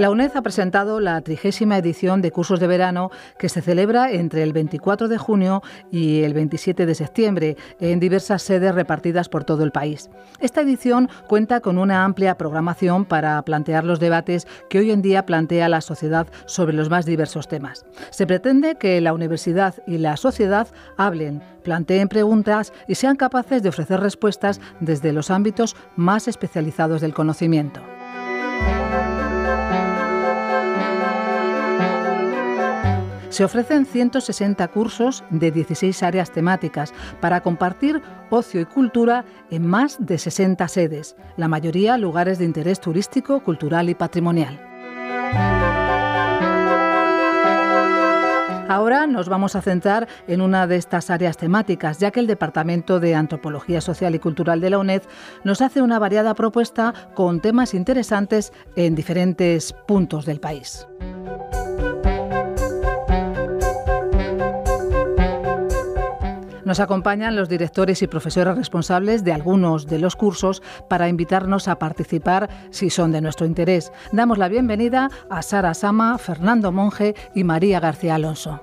La UNED ha presentado la trigésima edición de cursos de verano que se celebra entre el 24 de junio y el 27 de septiembre en diversas sedes repartidas por todo el país. Esta edición cuenta con una amplia programación para plantear los debates que hoy en día plantea la sociedad sobre los más diversos temas. Se pretende que la universidad y la sociedad hablen, planteen preguntas y sean capaces de ofrecer respuestas desde los ámbitos más especializados del conocimiento. Se ofrecen 160 cursos de 16 áreas temáticas para compartir ocio y cultura en más de 60 sedes, la mayoría lugares de interés turístico, cultural y patrimonial. Ahora nos vamos a centrar en una de estas áreas temáticas, ya que el Departamento de Antropología Social y Cultural de la UNED nos hace una variada propuesta con temas interesantes en diferentes puntos del país. Nos acompañan los directores y profesores responsables de algunos de los cursos para invitarnos a participar si son de nuestro interés. Damos la bienvenida a Sara Sama, Fernando Monge y María García Alonso.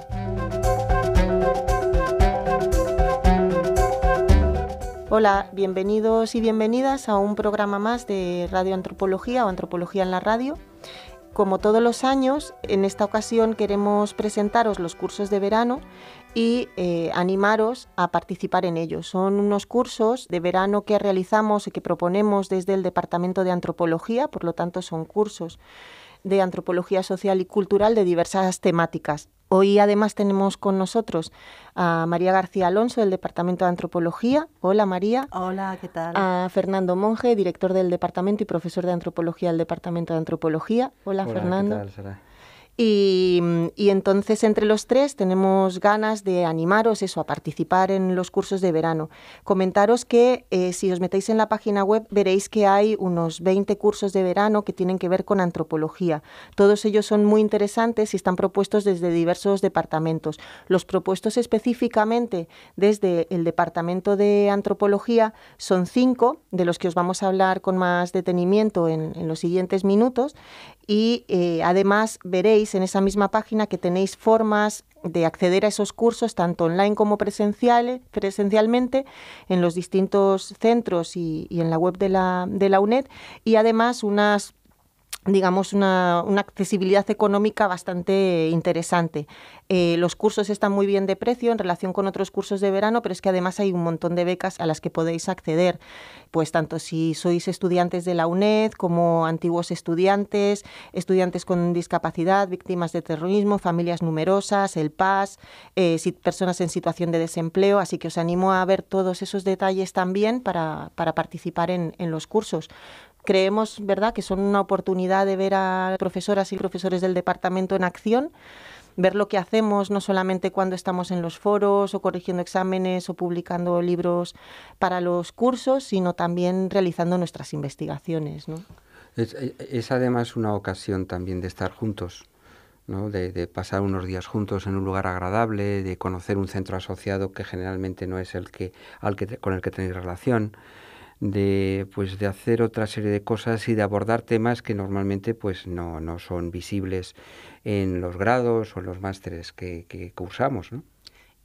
Hola, bienvenidos y bienvenidas a un programa más de Radio Antropología o Antropología en la Radio. Como todos los años, en esta ocasión queremos presentaros los cursos de verano y eh, animaros a participar en ellos. Son unos cursos de verano que realizamos y que proponemos desde el Departamento de Antropología, por lo tanto son cursos de antropología social y cultural de diversas temáticas. Hoy además tenemos con nosotros a María García Alonso del Departamento de Antropología. Hola María. Hola, ¿qué tal? A Fernando Monge, director del departamento y profesor de antropología del Departamento de Antropología. Hola, Fernando. ¿qué tal, Mm, y, entonces entre los tres tenemos ganas de animaros eso, a participar en los cursos de verano. Comentaros que eh, si os metéis en la página web veréis que hay unos 20 cursos de verano que tienen que ver con antropología. Todos ellos son muy interesantes y están propuestos desde diversos departamentos. Los propuestos específicamente desde el departamento de antropología son cinco, de los que os vamos a hablar con más detenimiento en los siguientes minutos y eh, además veréis en esa misma página que tenéis formas de acceder a esos cursos tanto online como presencialmente en los distintos centros y, y en la web de la, de la UNED y además unas digamos, una, accesibilidad económica bastante interesante. Eh, los cursos están muy bien de precio en relación con otros cursos de verano, pero es que además hay un montón de becas a las que podéis acceder, pues tanto si sois estudiantes de la UNED como antiguos estudiantes, estudiantes con discapacidad, víctimas de terrorismo, familias numerosas, el PAS, eh, si, personas en situación de desempleo, así que os animo a ver todos esos detalles también para, participar en, en los cursos creemos, ¿verdad?, que son una oportunidad de ver a profesoras y profesores del departamento en acción ver lo que hacemos, no solamente cuando estamos en los foros o corrigiendo exámenes o publicando libros para los cursos, sino también realizando nuestras investigaciones. Eh, es, además una ocasión también de estar juntos. De, pasar unos días juntos en un lugar agradable, de conocer un centro asociado que generalmente no es el que, al con el que tenéis relación, de pues de hacer otra serie de cosas y de abordar temas que normalmente pues no, no son visibles en los grados o en los másteres que, que cursamos. ¿no?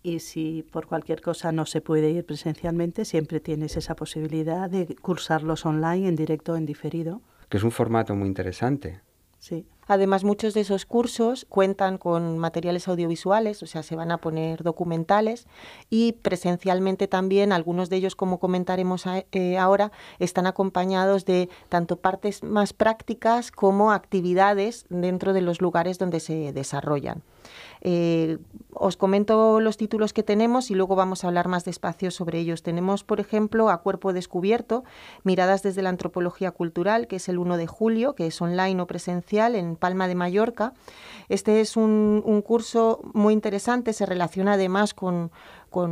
Y si por cualquier cosa no se puede ir presencialmente, siempre tienes esa posibilidad de cursarlos online, en directo, en diferido. Que es un formato muy interesante. Sí. Además, muchos de esos cursos cuentan con materiales audiovisuales, o sea, se van a poner documentales y presencialmente también, algunos de ellos, como comentaremos eh, ahora, están acompañados de tanto partes más prácticas como actividades dentro de los lugares donde se desarrollan. Eh, os comento los títulos que tenemos y luego vamos a hablar más despacio sobre ellos. Tenemos, por ejemplo, A Cuerpo Descubierto, Miradas desde la Antropología Cultural, que es el 1 de julio, que es online o presencial en Palma de Mallorca. Este es un, curso muy interesante, se relaciona además con,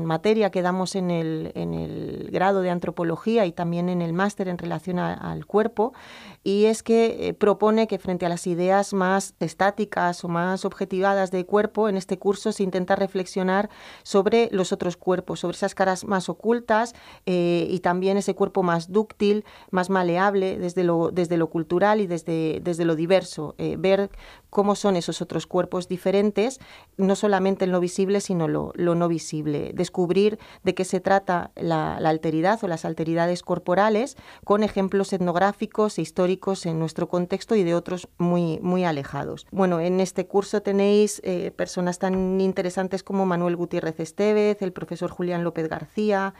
materia que damos en el, en el, grado de antropología y también en el máster en relación al cuerpo y es que eh, propone que frente a las ideas más estáticas o más objetivadas de cuerpo, en este curso se intenta reflexionar sobre los otros cuerpos, sobre esas caras más ocultas eh, y también ese cuerpo más dúctil, más maleable desde lo, desde lo cultural y desde, desde lo diverso, eh, ver cómo son esos otros cuerpos diferentes, no solamente en lo visible, sino lo, lo no visible, descubrir de qué se trata la, la alteridad o las alteridades corporales con ejemplos etnográficos e históricos en nuestro contexto y de otros muy, muy alejados. Bueno, en este curso tenéis eh, personas tan interesantes como Manuel Gutiérrez Estevez, el profesor Julián López García,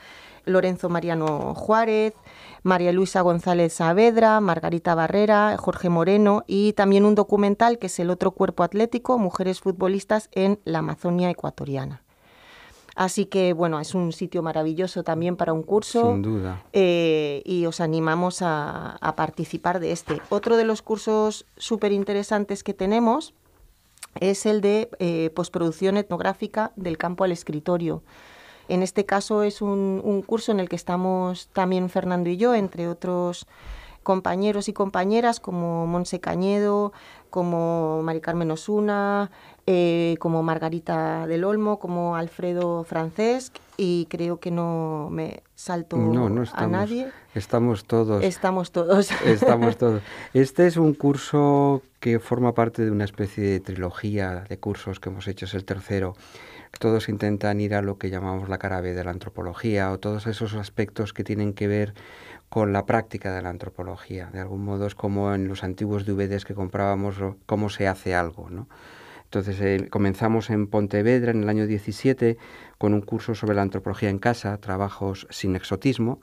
Lorenzo Mariano Juárez, María Luisa González Saavedra, Margarita Barrera, Jorge Moreno y también un documental que es El otro cuerpo atlético, mujeres futbolistas en la Amazonia ecuatoriana. Así que bueno, es un sitio maravilloso también para un curso. Sin duda. Eh, y os animamos a, participar de este. Otro de los cursos súper interesantes que tenemos es el de eh, postproducción etnográfica del campo al escritorio. En este caso es un, curso en el que estamos también Fernando y yo, entre otros compañeros y compañeras como Monse Cañedo, como Mari Carmen Osuna, eh, como Margarita del Olmo, como Alfredo Francesc y creo que no me salto a nadie. Estamos todos. Estamos todos. Estamos todos. Este es un curso que forma parte de una especie de trilogía de cursos que hemos hecho, es el tercero todos intentan ir a lo que llamamos la cara B de la antropología o todos esos aspectos que tienen que ver con la práctica de la antropología. De algún modo es como en los antiguos DVDs que comprábamos cómo se hace algo, ¿no? Entonces eh, comenzamos en Pontevedra en el año 17 con un curso sobre la antropología en casa, trabajos sin exotismo.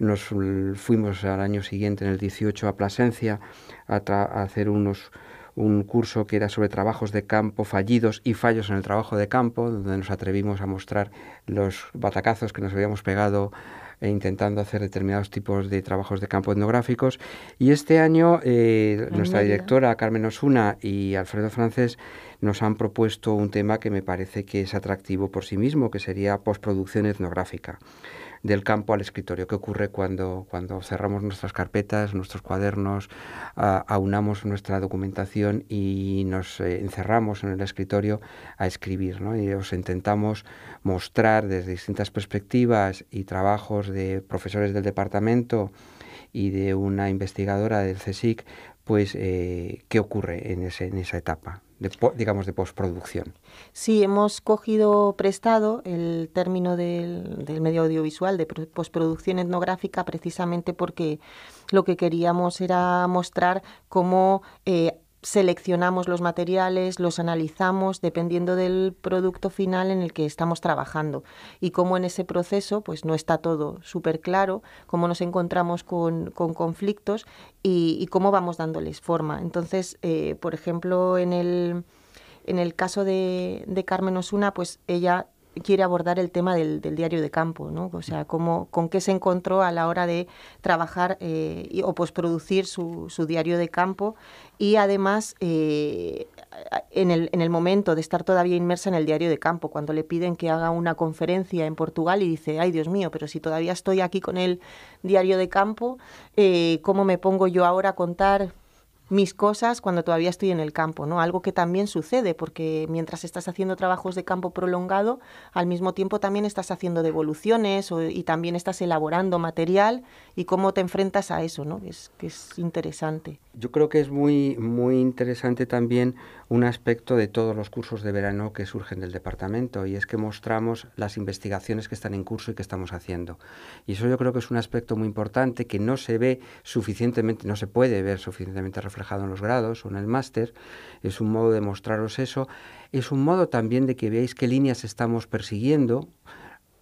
Nos fuimos al año siguiente, en el 18, a Plasencia a hacer unos un curso que era sobre trabajos de campo fallidos y fallos en el trabajo de campo, donde nos atrevimos a mostrar los batacazos que nos habíamos pegado e intentando hacer determinados tipos de trabajos de campo etnográficos. Y este año eh, nuestra directora Carmen Osuna y Alfredo Francés nos han propuesto un tema que me parece que es atractivo por sí mismo, que sería postproducción etnográfica del campo al escritorio. ¿Qué ocurre cuando, cuando cerramos nuestras carpetas, nuestros cuadernos, aunamos nuestra documentación y nos eh, encerramos en el escritorio a escribir? Y os intentamos mostrar desde distintas perspectivas y trabajos de profesores del departamento y de una investigadora del CSIC, pues eh, qué ocurre en esa etapa digamos, de postproducción. Sí, hemos cogido prestado el término del, del, medio audiovisual, de postproducción etnográfica, precisamente porque lo que queríamos era mostrar cómo eh, seleccionamos los materiales, los analizamos dependiendo del producto final en el que estamos trabajando y cómo en ese proceso pues no está todo súper claro, cómo nos encontramos con, conflictos y, cómo vamos dándoles forma. Entonces, eh, por ejemplo, en el, en el caso de, de Carmen Osuna, pues ella quiere abordar el tema del, del, diario de campo, ¿no? O sea, cómo, con qué se encontró a la hora de trabajar eh, y, o posproducir su, su, diario de campo y además eh, en, el, momento de estar todavía inmersa en el diario de campo, cuando le piden que haga una conferencia en Portugal y dice, ay Dios mío, pero si todavía estoy aquí con el diario de campo, eh, ¿cómo me pongo yo ahora a contar mis cosas cuando todavía estoy en el campo, ¿no? Algo que también sucede porque mientras estás haciendo trabajos de campo prolongado, al mismo tiempo también estás haciendo devoluciones y también estás elaborando material y cómo te enfrentas a eso, ¿no? Es que es interesante. Yo creo que es muy muy interesante también un aspecto de todos los cursos de verano que surgen del departamento y es que mostramos las investigaciones que están en curso y que estamos haciendo. Y eso yo creo que es un aspecto muy importante que no se ve suficientemente, no se puede ver suficientemente reflejado en los grados o en el máster, es un modo de mostraros eso, es un modo también de que veáis qué líneas estamos persiguiendo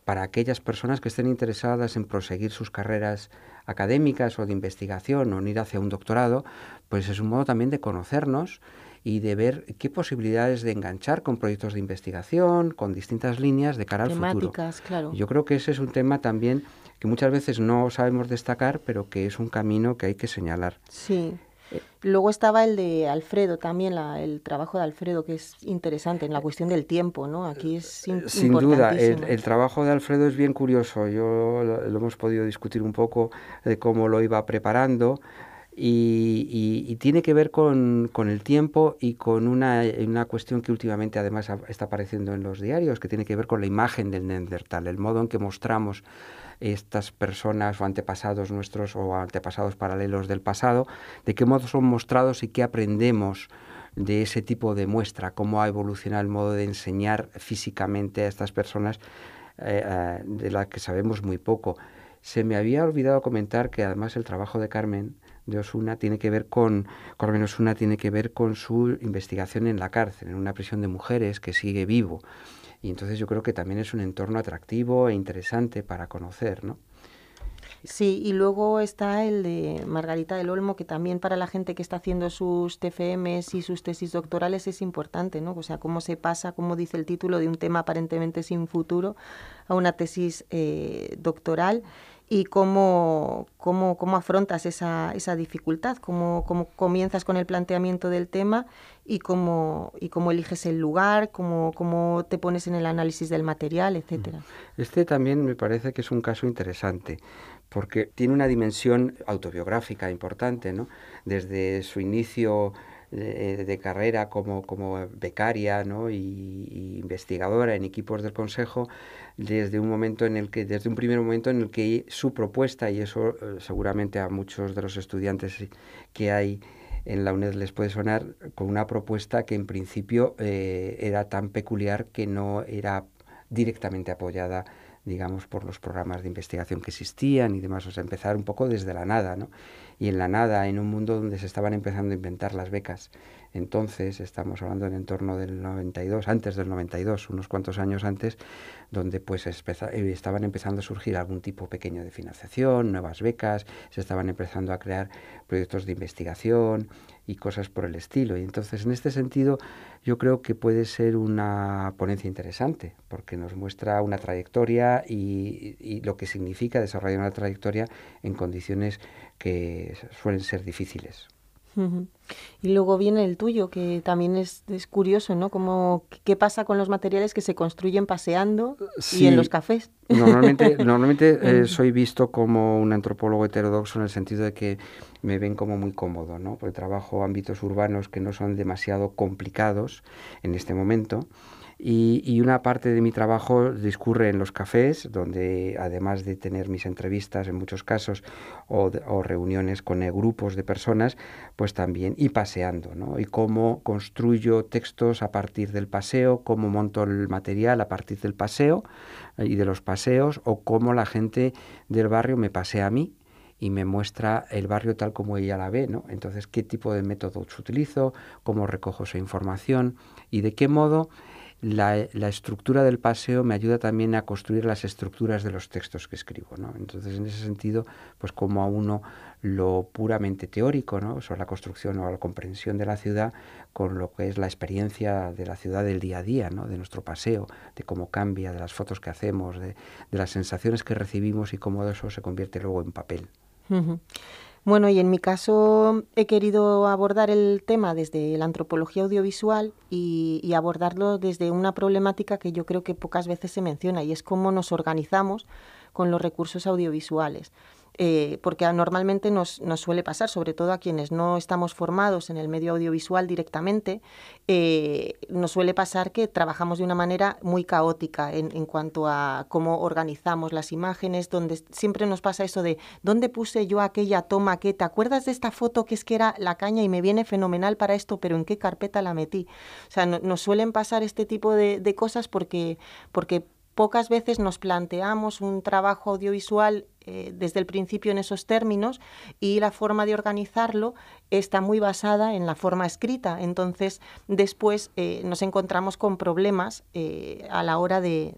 para aquellas personas que estén interesadas en proseguir sus carreras académicas o de investigación o en ir hacia un doctorado, pues es un modo también de conocernos y de ver qué posibilidades de enganchar con proyectos de investigación, con distintas líneas de cara al futuro. Claro. Yo creo que ese es un tema también que muchas veces no sabemos destacar, pero que es un camino que hay que señalar. Sí. Luego estaba el de Alfredo también, el trabajo de Alfredo, que es interesante en la cuestión del tiempo, ¿no? Aquí eh, es eh, Sin duda, el, trabajo de Alfredo es bien curioso. Yo lo, hemos podido discutir un poco de eh, cómo lo iba preparando. Y, tiene que ver con, el tiempo y con una, una cuestión que últimamente además está apareciendo en los diarios, que tiene que ver con la imagen del Neandertal, el modo en que mostramos estas personas o antepasados nuestros o antepasados paralelos del pasado, de qué modo son mostrados y qué aprendemos de ese tipo de muestra, cómo ha evolucionado el modo de enseñar físicamente a estas personas eh, eh, de las que sabemos muy poco. Se me había olvidado comentar que además el trabajo de Carmen de Osuna tiene que ver con Carmen Osuna tiene que ver con su investigación en la cárcel, en una prisión de mujeres que sigue vivo. Y entonces yo creo que también es un entorno atractivo e interesante para conocer, ¿no? Sí, y luego está el de Margarita del Olmo, que también para la gente que está haciendo sus TFMs y sus tesis doctorales es importante, ¿no? O sea, cómo se pasa, como dice el título, de un tema aparentemente sin futuro a una tesis eh, doctoral y cómo, cómo, afrontas esa, esa dificultad, cómo, cómo, comienzas con el planteamiento del tema y cómo, y cómo eliges el lugar, cómo, cómo te pones en el análisis del material, etcétera mm. Este también me parece que es un caso interesante porque tiene una dimensión autobiográfica importante, ¿no? Desde su inicio eh, de, carrera como, becaria ¿no? y, investigadora en equipos del Consejo desde un momento en el que, desde un primer momento en el que su propuesta, y eso eh, seguramente a muchos de los estudiantes que hay en la UNED les puede sonar con una propuesta que en principio eh, era tan peculiar que no era directamente apoyada digamos por los programas de investigación que existían y demás, o sea, empezar un poco desde la nada, ¿no? y en la nada, en un mundo donde se estaban empezando a inventar las becas. Entonces, estamos hablando en entorno del 92, antes del 92, unos cuantos años antes, donde pues eh, estaban empezando a surgir algún tipo pequeño de financiación, nuevas becas, se estaban empezando a crear proyectos de investigación, y cosas por el estilo. Y entonces, en este sentido, yo creo que puede ser una ponencia interesante, porque nos muestra una trayectoria y, y lo que significa desarrollar una trayectoria en condiciones que suelen ser difíciles. Y luego viene el tuyo, que también es, curioso, ¿no? Como, ¿Qué pasa con los materiales que se construyen paseando y en los cafés? Normalmente, normalmente eh, soy visto como un antropólogo heterodoxo en el sentido de que me ven como muy cómodo, ¿no? Porque trabajo ámbitos urbanos que no son demasiado complicados en este momento y, una parte de mi trabajo discurre en los cafés, donde además de tener mis entrevistas en muchos casos o, reuniones con eh, grupos de personas, pues también y paseando, ¿no? Y cómo construyo textos a partir del paseo, cómo monto el material a partir del paseo eh, y de los paseos, o cómo la gente del barrio me pasea a mí y me muestra el barrio tal como ella la ve, ¿no? Entonces, ¿qué tipo de métodos utilizo? ¿Cómo recojo esa información? ¿Y de qué modo la, estructura del paseo me ayuda también a construir las estructuras de los textos que escribo. ¿no? Entonces, en ese sentido, pues como a uno lo puramente teórico, ¿no? sobre la construcción o la comprensión de la ciudad, con lo que es la experiencia de la ciudad del día a día, ¿no? de nuestro paseo, de cómo cambia, de las fotos que hacemos, de, las sensaciones que recibimos y cómo eso se convierte luego en papel. Bueno, y en mi caso he querido abordar el tema desde la antropología audiovisual y, abordarlo desde una problemática que yo creo que pocas veces se menciona y es cómo nos organizamos con los recursos audiovisuales. Eh, porque normalmente nos, suele pasar, sobre todo a quienes no estamos formados en el medio audiovisual directamente, eh, nos suele pasar que trabajamos de una manera muy caótica en, cuanto a cómo organizamos las imágenes, donde siempre nos pasa eso de dónde puse yo aquella toma que te acuerdas de esta foto que es que era la caña y me viene fenomenal para esto, pero en qué carpeta la metí. O sea, nos suelen pasar este tipo de, cosas porque, porque pocas veces nos planteamos un trabajo audiovisual eh, desde el principio en esos términos y la forma de organizarlo está muy basada en la forma escrita. Entonces, después eh, nos encontramos con problemas eh, a la hora de,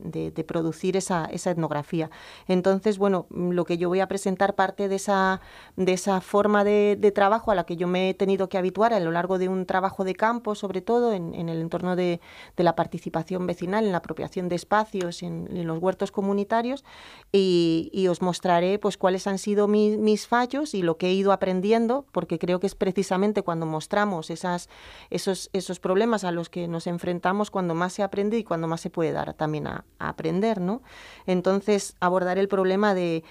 producir esa, etnografía. Entonces, bueno, lo que yo voy a presentar parte de esa, de esa forma de, trabajo a la que yo me he tenido que habituar a lo largo de un trabajo de campo, sobre todo en, el entorno de, la participación vecinal, en la apropiación de espacios, en, los huertos comunitarios, y, y os mostraré pues cuáles han sido mis fallos y lo que he ido aprendiendo, porque creo que es precisamente cuando mostramos esos, problemas a los que nos enfrentamos cuando más se aprende y cuando más se puede dar también a, aprender, ¿no? Entonces abordar el problema de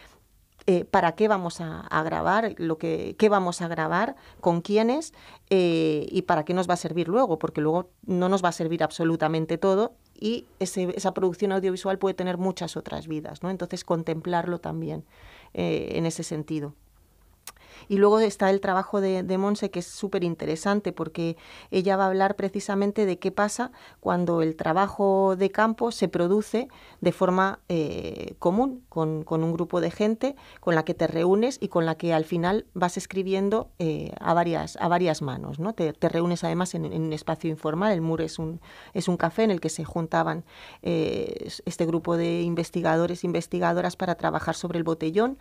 eh, para qué vamos a, grabar, lo que, qué vamos a grabar, con quiénes eh, y para qué nos va a servir luego, porque luego no nos va a servir absolutamente todo y esa producción audiovisual puede tener muchas otras vidas, ¿no? Entonces contemplarlo también eh, en ese sentido. Y luego está el trabajo de, de Monse, que es súper interesante, porque ella va a hablar precisamente de qué pasa cuando el trabajo de campo se produce de forma eh, común, con, un grupo de gente con la que te reúnes y con la que al final vas escribiendo eh, a, varias, a varias manos. ¿no? Te, te reúnes además en, un espacio informal, el MUR es un, es un café en el que se juntaban eh, este grupo de investigadores e investigadoras para trabajar sobre el botellón,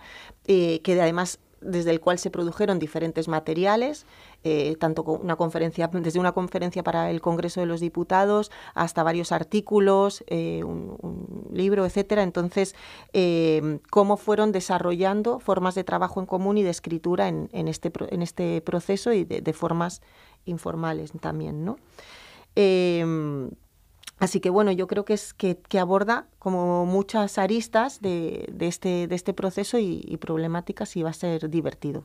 que además desde el cual se produjeron diferentes materiales, eh, una conferencia, desde una conferencia para el Congreso de los Diputados hasta varios artículos, eh, un, libro, etcétera. Entonces, eh, cómo fueron desarrollando formas de trabajo en común y de escritura en, este, en este proceso y de, formas informales también, ¿no? Así que bueno, yo creo que es que, aborda como muchas aristas de, este, este, proceso y, problemáticas y va a ser divertido.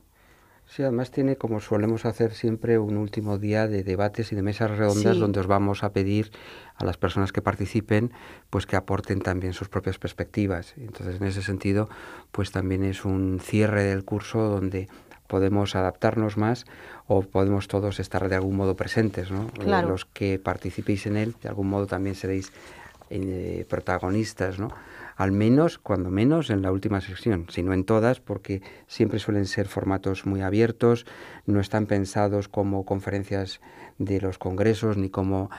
Sí, además tiene, como solemos hacer siempre, un último día de debates y de mesas redondas donde os vamos a pedir a las personas que participen pues que aporten también sus propias perspectivas. Entonces, en ese sentido, pues también es un cierre del curso donde podemos adaptarnos más o podemos todos estar de algún modo presentes. ¿no? Eh, los que participéis en él, de algún modo también seréis eh, protagonistas, ¿no? al menos, cuando menos, en la última sección, si no en todas, porque siempre suelen ser formatos muy abiertos, no están pensados como conferencias de los congresos, ni como,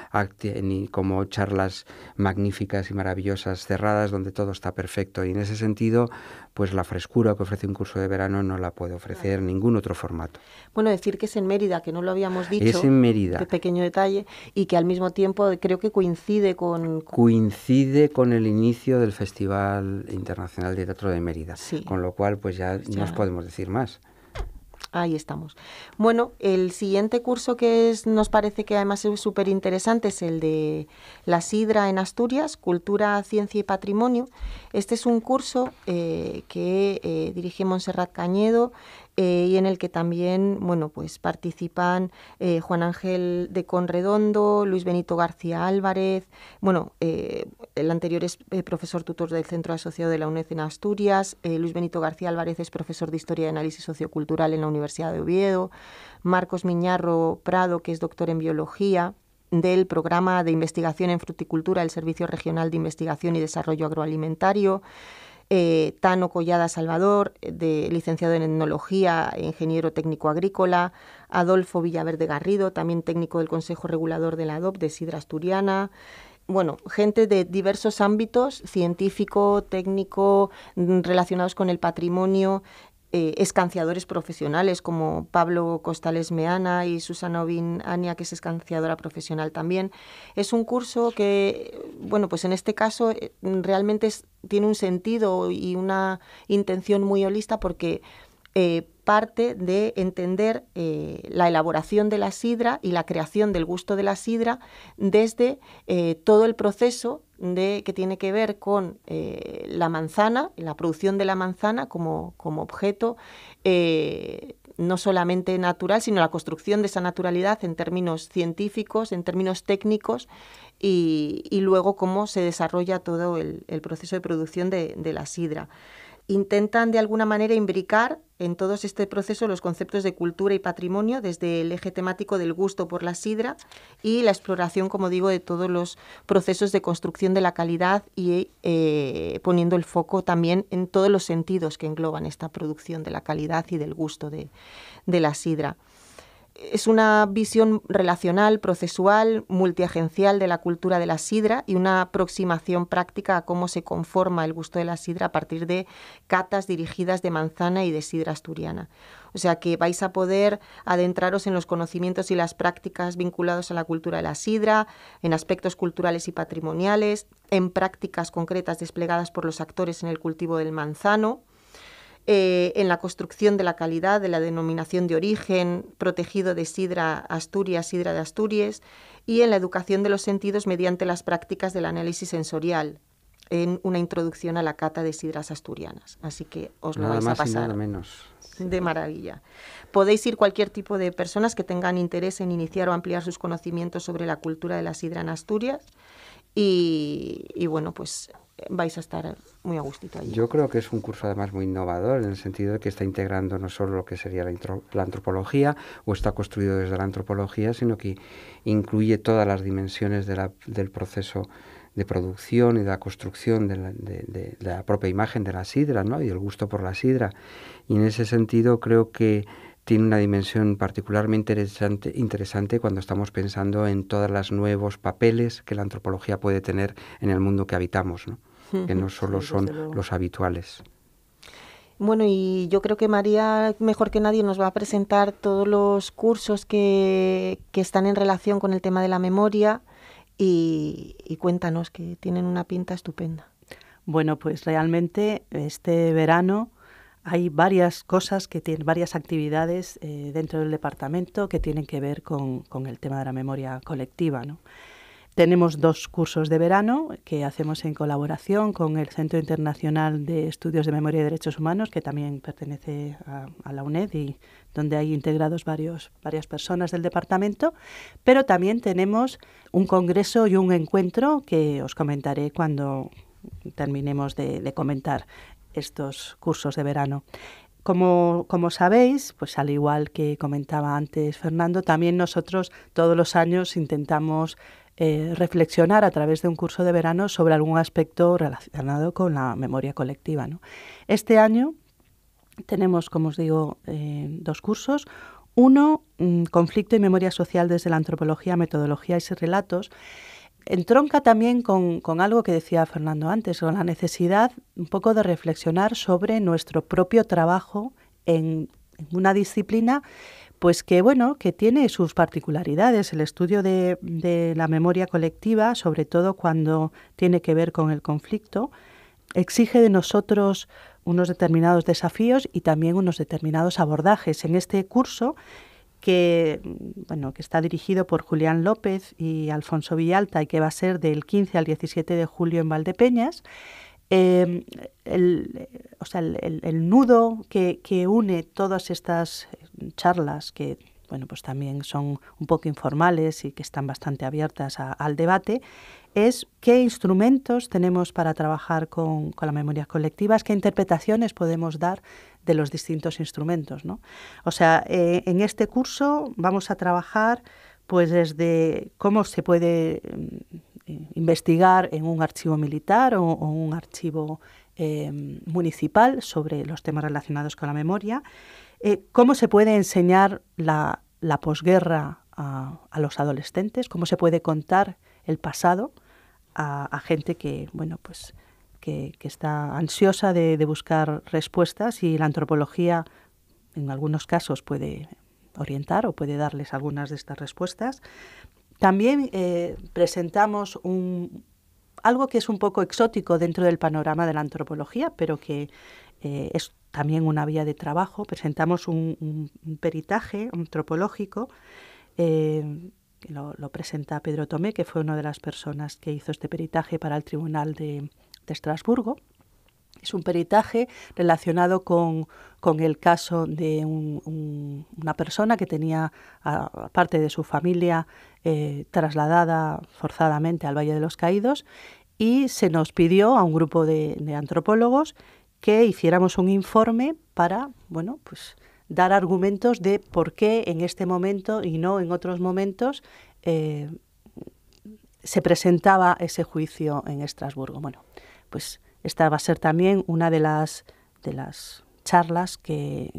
ni como charlas magníficas y maravillosas cerradas donde todo está perfecto. Y en ese sentido, pues la frescura que ofrece un curso de verano no la puede ofrecer ningún otro formato. Bueno, decir que es en Mérida, que no lo habíamos dicho. Es en Mérida. pequeño detalle. Y que al mismo tiempo creo que coincide con... Coincide con el inicio del Festival Internacional de Teatro de Mérida. Con lo cual, pues ya, pues ya. nos podemos decir más. Ahí estamos. Bueno, el siguiente curso que nos parece que además es súper interesante es el de La Sidra en Asturias, Cultura, Ciencia y Patrimonio. Este es un curso eh, que eh, dirige Montserrat Cañedo, eh, y en el que también bueno, pues participan eh, Juan Ángel de Conredondo, Luis Benito García Álvarez, bueno, eh, el anterior es profesor tutor del Centro Asociado de la UNED en Asturias, Luis Benito García Álvarez es profesor de Historia y Análisis Sociocultural en la Universidad de Oviedo, Marcos Miñarro Prado, que es doctor en Biología, del programa de investigación en fruticultura del Servicio Regional de Investigación y Desarrollo Agroalimentario, eh, Tano Collada Salvador, eh, de, licenciado en Etnología e Ingeniero Técnico Agrícola, Adolfo Villaverde Garrido, también técnico del Consejo Regulador de la ADOP de Sidra Asturiana, bueno, gente de diversos ámbitos, científico, técnico, mm, relacionados con el patrimonio, eh, escanciadores profesionales como Pablo Costales Meana y Susana Ovin Ania, que es escanciadora profesional también. Es un curso que, bueno, pues en este caso eh, realmente tiene un sentido y una intención muy holista porque eh, parte de entender eh, la elaboración de la sidra y la creación del gusto de la sidra desde eh, todo el proceso que tiene que ver con eh, la manzana, la producción de la manzana como, objeto no solamente natural, sino la construcción de esa naturalidad en términos científicos, en términos técnicos, y, luego cómo se desarrolla todo el, proceso de producción de la sidra intentan de alguna manera imbricar en todo este proceso los conceptos de cultura y patrimonio desde el eje temático del gusto por la sidra y la exploración, como digo, de todos los procesos de construcción de la calidad y eh, poniendo el foco también en todos los sentidos que engloban esta producción de la calidad y del gusto de la sidra es una visión relacional, procesual, multiagencial de la cultura de la sidra y una aproximación práctica a cómo se conforma el gusto de la sidra a partir de catas dirigidas de manzana y de sidra asturiana. O sea que vais a poder adentraros en los conocimientos y las prácticas vinculados a la cultura de la sidra, en aspectos culturales y patrimoniales, en prácticas concretas desplegadas por los actores en el cultivo del manzano, eh, en la construcción de la calidad, de la denominación de origen, protegido de sidra Asturias, sidra de Asturias, y en la educación de los sentidos mediante las prácticas del análisis sensorial, en una introducción a la cata de sidras asturianas. Así que os lo vais a pasar. De maravilla. Podéis ir cualquier tipo de personas que tengan interés en iniciar o ampliar sus conocimientos sobre la cultura de la sidra en Asturias. y bueno, pues vais a estar muy a gustito allí. Yo creo que es un curso además muy innovador en el sentido de que está integrando no solo lo que sería la, antropología o está construido desde la antropología, sino que incluye todas las dimensiones del proceso de producción y de la construcción de la, propia imagen de la sidra ¿no? y el gusto por la sidra. Y en ese sentido creo que tiene una dimensión particularmente interesante, interesante cuando estamos pensando en todos los nuevos papeles que la antropología puede tener en el mundo que habitamos. ¿no? que no solo son los habituales. Bueno, y yo creo que María, mejor que nadie, nos va a presentar todos los cursos que, están en relación con el tema de la memoria y, cuéntanos que tienen una pinta estupenda. Bueno, pues realmente este verano hay varias cosas que tienen, varias actividades eh, dentro del departamento que tienen que ver con, con, el tema de la memoria colectiva, ¿no? Tenemos dos cursos de verano que hacemos en colaboración con el Centro Internacional de Estudios de Memoria y Derechos Humanos, que también pertenece a, la UNED y donde hay integrados varios, varias personas del departamento. Pero también tenemos un congreso y un encuentro que os comentaré cuando terminemos de, comentar estos cursos de verano. Como, como, sabéis, pues al igual que comentaba antes Fernando, también nosotros todos los años intentamos eh, reflexionar a través de un curso de verano sobre algún aspecto relacionado con la memoria colectiva. Este año tenemos, como os digo, eh, dos cursos. Uno, mm, conflicto y memoria social desde la antropología, metodología y relatos. Entronca también con, algo que decía Fernando antes, con la necesidad un poco de reflexionar sobre nuestro propio trabajo en una disciplina pues que bueno, que tiene sus particularidades. El estudio de, la memoria colectiva, sobre todo cuando tiene que ver con el conflicto, exige de nosotros unos determinados desafíos y también unos determinados abordajes. En este curso que, bueno, que está dirigido por Julián López y Alfonso Villalta y que va a ser del 15 al 17 de julio en Valdepeñas. Em, el, nudo que, une todas estas charlas que bueno, pues también son un poco informales y que están bastante abiertas al debate, es qué instrumentos tenemos para trabajar con, con las memorias colectivas, qué interpretaciones podemos dar de los distintos instrumentos. O sea, eh, en este curso vamos a trabajar pues desde cómo se puede investigar en un archivo militar o, un archivo eh, municipal sobre los temas relacionados con la memoria. Eh, ¿Cómo se puede enseñar la, posguerra a, los adolescentes? ¿Cómo se puede contar el pasado a, gente que, bueno, pues, que, está ansiosa de, de, buscar respuestas y la antropología en algunos casos puede orientar o puede darles algunas de estas respuestas? También eh, presentamos un, algo que es un poco exótico dentro del panorama de la antropología, pero que eh, es también una vía de trabajo. Presentamos un, peritaje antropológico. Eh, lo, presenta Pedro Tomé, que fue una de las personas que hizo este peritaje para el Tribunal de Estrasburgo. Es un peritaje relacionado con, el caso de una persona que tenía parte de su familia eh, trasladada forzadamente al Valle de los Caídos y se nos pidió a un grupo de, antropólogos que hiciéramos un informe para, bueno, pues dar argumentos de por qué en este momento y no en otros momentos eh, se presentaba ese juicio en Estrasburgo. Bueno, pues esta va a ser también una de las, de las charlas que,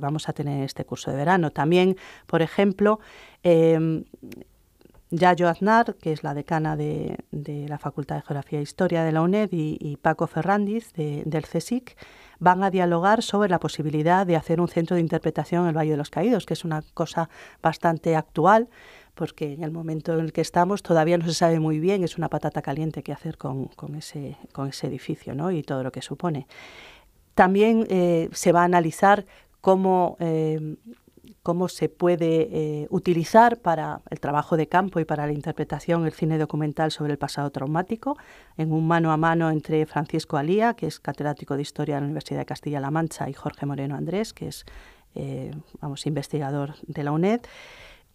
vamos a tener en este curso de verano. También, por ejemplo, eh, Yayo Aznar, que es la decana de, la Facultad de Geografía e Historia de la UNED, y, Paco Ferrandiz del CSIC, van a dialogar sobre la posibilidad de hacer un centro de interpretación en el Valle de los Caídos, que es una cosa bastante actual, porque en el momento en el que estamos todavía no se sabe muy bien, es una patata caliente qué hacer con, con, ese, con ese edificio ¿no? y todo lo que supone. También eh, se va a analizar cómo, eh, cómo se puede eh, utilizar para el trabajo de campo y para la interpretación el cine documental sobre el pasado traumático, en un mano a mano entre Francisco Alía, que es catedrático de Historia de la Universidad de Castilla-La Mancha, y Jorge Moreno Andrés, que es vamos, investigador de la UNED.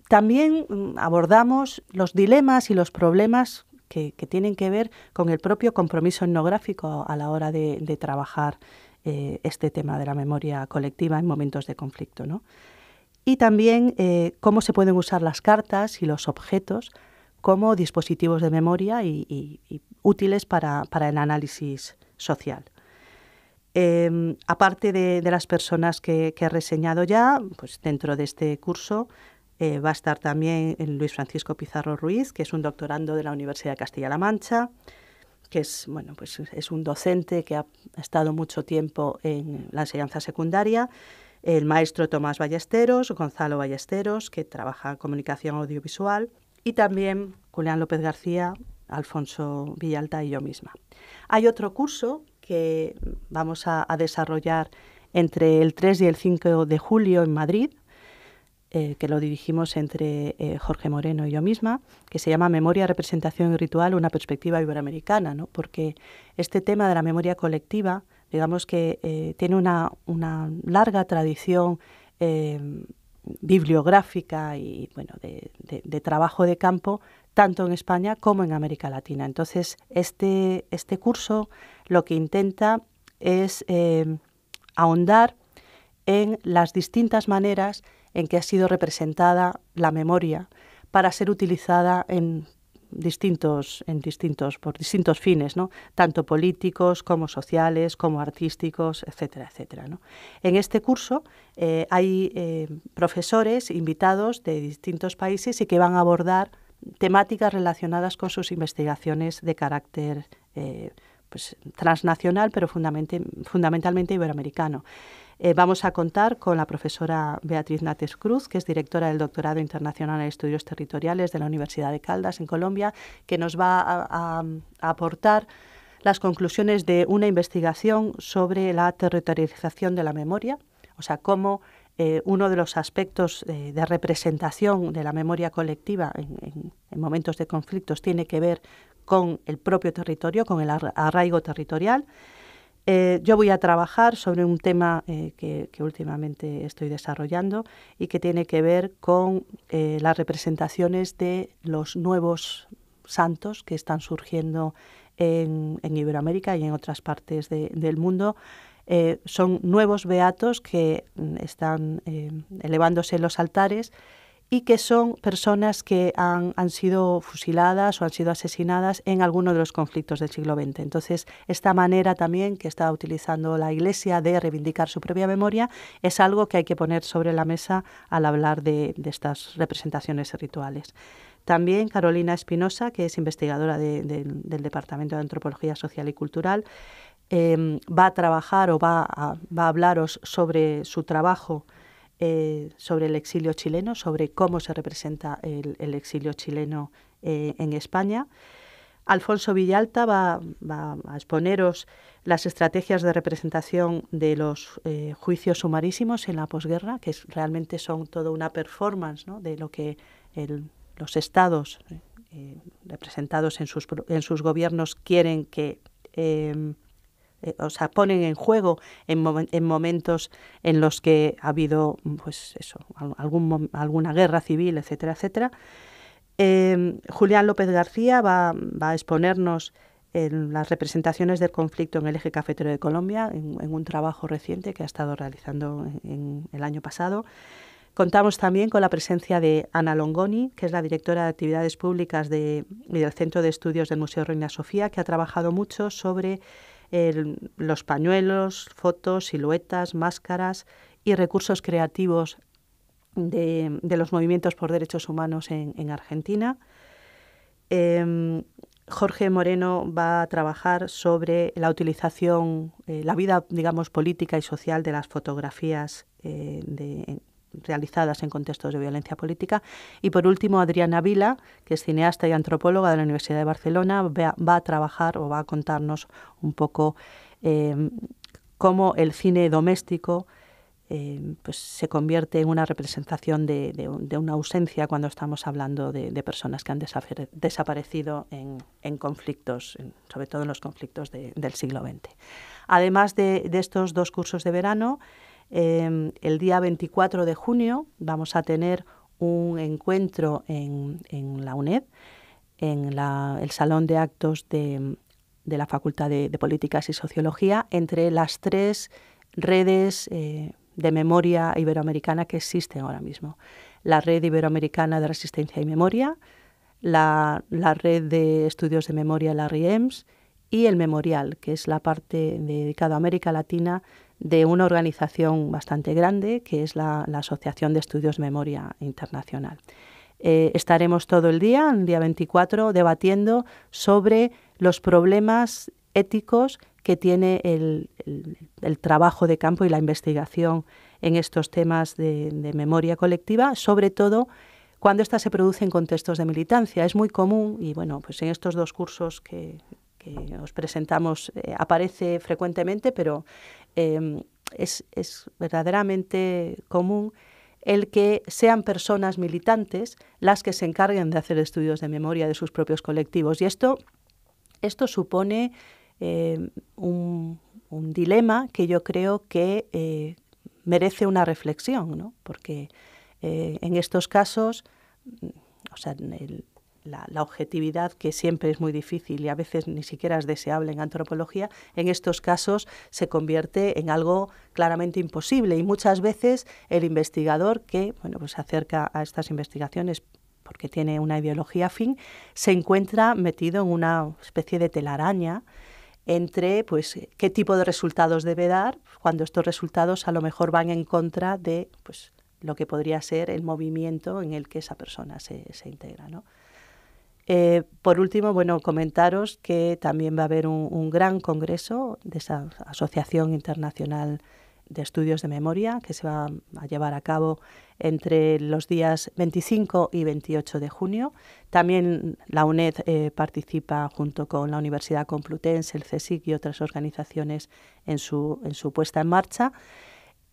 También mm, abordamos los dilemas y los problemas que, tienen que ver con el propio compromiso etnográfico a la hora de, trabajar eh, este tema de la memoria colectiva en momentos de conflicto. Y también eh, cómo se pueden usar las cartas y los objetos como dispositivos de memoria y, útiles para, el análisis social. Em, aparte de, las personas que, he reseñado ya, pues dentro de este curso eh, va a estar también eh, Luis Francisco Pizarro Ruiz, que es un doctorando de la Universidad de Castilla-La Mancha, que es, bueno, pues es un docente que ha estado mucho tiempo en la enseñanza secundaria. El maestro Tomás Ballesteros, Gonzalo Ballesteros, que trabaja en comunicación audiovisual. Y también Julián López García, Alfonso Villalta y yo misma. Hay otro curso que vamos a desarrollar entre el 3 y el 5 de julio en Madrid, eh, que lo dirigimos entre eh, Jorge Moreno y yo misma, que se llama Memoria, Representación y Ritual, una perspectiva iberoamericana, porque este tema de la memoria colectiva, digamos que eh, tiene una, larga tradición bibliográfica y bueno, de, trabajo de campo, tanto en España como en América Latina. Entonces, este, este curso lo que intenta es ahondar en las distintas maneras en que ha sido representada la memoria para ser utilizada en distintos, en distintos, por distintos fines, ¿no? tanto políticos como sociales, como artísticos, etcétera, etcétera. En este curso eh, hay eh, profesores invitados de distintos países y que van a abordar temáticas relacionadas con sus investigaciones de carácter eh, pues, transnacional, pero fundamentalmente iberoamericano. Eh, vamos a contar con la profesora Beatriz Nates Cruz, que es directora del Doctorado Internacional en Estudios Territoriales de la Universidad de Caldas, en Colombia, que nos va a, aportar las conclusiones de una investigación sobre la territorialización de la memoria, o sea, cómo eh, uno de los aspectos eh, de representación de la memoria colectiva en, momentos de conflictos tiene que ver con el propio territorio, con el arraigo territorial. Eh, yo voy a trabajar sobre un tema eh, que, últimamente estoy desarrollando y que tiene que ver con eh, las representaciones de los nuevos santos que están surgiendo en, en Iberoamérica y en otras partes del mundo. son nuevos beatos que mm, están elevándose en los altares y que son personas que han, sido fusiladas o han sido asesinadas en alguno de los conflictos del siglo XX. Entonces, esta manera también que está utilizando la Iglesia de reivindicar su propia memoria es algo que hay que poner sobre la mesa al hablar de, estas representaciones rituales. También Carolina Espinosa, que es investigadora del Departamento de Antropología Social y Cultural, em, va a trabajar o va a hablaros sobre su trabajo eh, sobre el exilio chileno, sobre cómo se representa el, exilio chileno eh, en España. Alfonso Villalta va, a exponeros las estrategias de representación de los eh, juicios sumarísimos en la posguerra, que realmente son toda una performance de lo que los estados representados en sus gobiernos quieren que o sea, ponen en juego en, momentos en los que ha habido, pues eso, algún, alguna guerra civil, etcétera, etcétera. Em, Julián López García va, a exponernos en las representaciones del conflicto en el eje cafetero de Colombia, en, un trabajo reciente que ha estado realizando en, el año pasado. Contamos también con la presencia de Ana Longoni, que es la directora de actividades públicas de, del Centro de Estudios del Museo Reina Sofía, que ha trabajado mucho sobre los pañuelos, fotos, siluetas, máscaras y recursos creativos de, los movimientos por derechos humanos en, Argentina. Em, Jorge Moreno va a trabajar sobre la utilización, eh, la vida, digamos, política y social de las fotografías eh, de, realizadas en contextos de violencia política. Y por último, Adriana Vila, que es cineasta y antropóloga de la Universidad de Barcelona, va, a trabajar o va a contarnos un poco eh, cómo el cine doméstico eh, pues, se convierte en una representación de, una ausencia cuando estamos hablando de, personas que han desaparecido en, conflictos, sobre todo en los conflictos del siglo XX. Además de, estos dos cursos de verano, Em, el día 24 de junio vamos a tener un encuentro en, la UNED, en el Salón de Actos de, la Facultad de, Políticas y Sociología, entre las tres redes eh, de memoria iberoamericana que existen ahora mismo. La Red Iberoamericana de Resistencia y Memoria, la, Red de Estudios de Memoria, la RIEMS, y el Memorial, que es la parte dedicada a América Latina de una organización bastante grande que es la, Asociación de Estudios Memoria Internacional. Eh, estaremos todo el día, el día 24, debatiendo sobre los problemas éticos que tiene el, trabajo de campo y la investigación en estos temas de, de memoria colectiva, sobre todo cuando ésta se produce en contextos de militancia. Es muy común, y bueno, pues en estos dos cursos que, que os presentamos eh, aparece frecuentemente, pero em, es, verdaderamente común el que sean personas militantes las que se encarguen de hacer estudios de memoria de sus propios colectivos. Y esto, esto supone em, un, dilema que yo creo que eh, merece una reflexión, porque eh, en estos casos o sea, el, la, objetividad, que siempre es muy difícil y a veces ni siquiera es deseable en antropología, en estos casos se convierte en algo claramente imposible y muchas veces el investigador que pues se acerca a estas investigaciones porque tiene una ideología afín, se encuentra metido en una especie de telaraña entre pues, qué tipo de resultados debe dar cuando estos resultados a lo mejor van en contra de pues, lo que podría ser el movimiento en el que esa persona se, integra. Eh, por último, bueno, comentaros que también va a haber un, gran congreso de esa Asociación Internacional de Estudios de Memoria que se va a llevar a cabo entre los días 25 y 28 de junio. También la UNED eh, participa junto con la Universidad Complutense, el CSIC y otras organizaciones en su, en su puesta en marcha.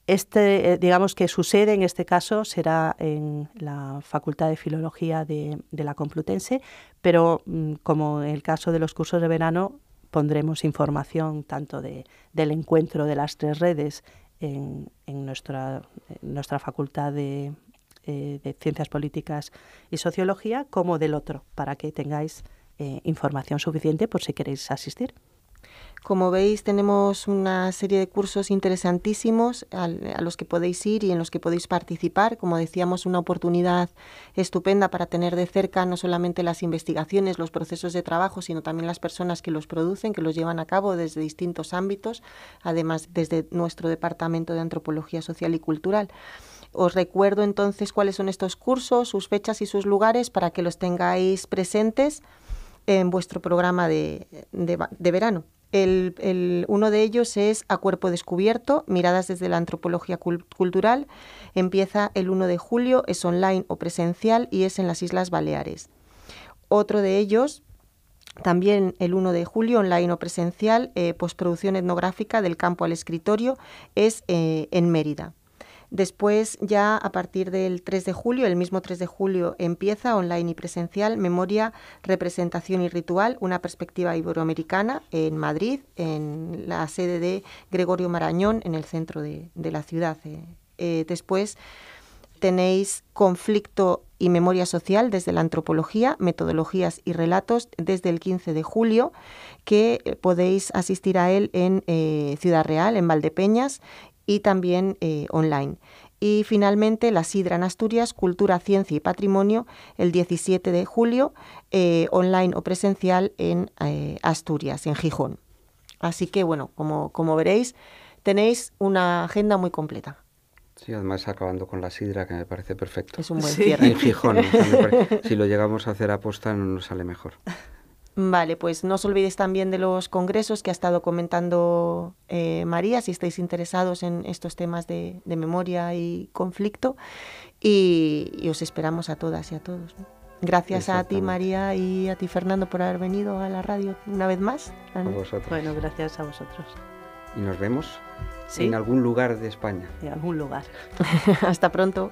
Este, eh, digamos que su sede en este caso será en la Facultad de Filología de, la Complutense, pero mm, como en el caso de los cursos de verano, pondremos información tanto del encuentro de las tres redes en, nuestra, Facultad eh, de, Ciencias Políticas y Sociología como del otro, para que tengáis eh, información suficiente por si queréis asistir. Como veis, tenemos una serie de cursos interesantísimos a los que podéis ir y en los que podéis participar. Como decíamos, una oportunidad estupenda para tener de cerca no solamente las investigaciones, los procesos de trabajo, sino también las personas que los producen, que los llevan a cabo desde distintos ámbitos, además desde nuestro Departamento de Antropología Social y Cultural. Os recuerdo entonces cuáles son estos cursos, sus fechas y sus lugares para que los tengáis presentes en vuestro programa de verano. El, uno de ellos es A Cuerpo Descubierto, Miradas desde la Antropología Cultural. Empieza el 1 de julio, es online o presencial y es en las Islas Baleares. Otro de ellos, también el 1 de julio, online o presencial, eh, postproducción etnográfica del campo al escritorio, es eh, en Mérida. Después, ya a partir del 3 de julio, el mismo 3 de julio, empieza online y presencial Memoria, Representación y Ritual, una perspectiva iberoamericana en Madrid, en la sede de Gregorio Marañón, en el centro de, la ciudad. Eh, eh, después tenéis Conflicto y Memoria Social desde la Antropología, Metodologías y Relatos desde el 15 de julio, que eh, podéis asistir a él en Ciudad Real, en Valdepeñas, y también eh, online. Y finalmente, la Sidra en Asturias, Cultura, Ciencia y Patrimonio, el 17 de julio, eh, online o presencial en eh, Asturias, en Gijón. Así que, bueno, como, veréis, tenéis una agenda muy completa. Sí, además acabando con la sidra, que me parece perfecto. Es un buen cierre. En Gijón. si lo llegamos a hacer aposta, no nos sale mejor. Vale, pues no os olvidéis también de los congresos que ha estado comentando eh, María, si estáis interesados en estos temas de, memoria y conflicto. Y, os esperamos a todas y a todos. Gracias a ti, María, y a ti, Fernando, por haber venido a la radio una vez más. A vosotros. Bueno, gracias a vosotros. Y nos vemos en algún lugar de España. En algún lugar. Hasta pronto.